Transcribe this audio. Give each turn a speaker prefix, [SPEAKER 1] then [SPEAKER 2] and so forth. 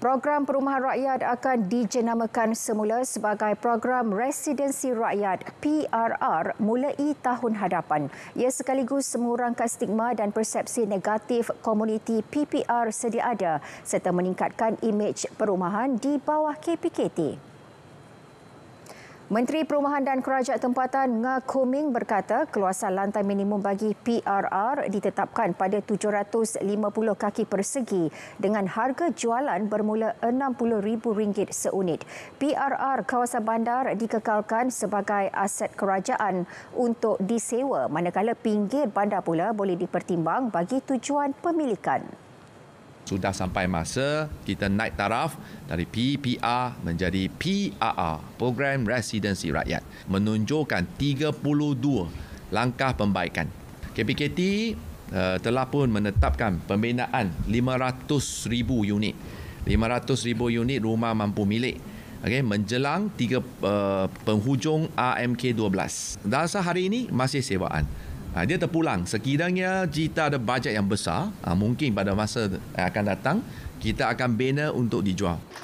[SPEAKER 1] Program Perumahan Rakyat akan dijenamakan semula sebagai Program Residensi Rakyat PRR mulai tahun hadapan. Ia sekaligus mengurangkan stigma dan persepsi negatif komuniti PPR sedia ada serta meningkatkan imej perumahan di bawah KPKT. Menteri Perumahan dan Kerajaan Tempatan Nga Kuming berkata keluasan lantai minimum bagi PRR ditetapkan pada 750 kaki persegi dengan harga jualan bermula RM60,000 seunit. PRR kawasan bandar dikekalkan sebagai aset kerajaan untuk disewa manakala pinggir bandar pula boleh dipertimbang bagi tujuan pemilikan
[SPEAKER 2] sudah sampai masa kita naik taraf dari PPR menjadi PRR, Program Residency Rakyat, menunjukkan 32 langkah pembaikan. KPKT uh, eh, telah pun menetapkan pembinaan 500,000 unit. 500,000 unit rumah mampu milik okay, menjelang tiga uh, penghujung AMK12. Dan sehari ini masih sewaan. Ha, dia terpulang. Sekiranya kita ada bajet yang besar, ha, mungkin pada masa eh, akan datang, kita akan bina untuk dijual.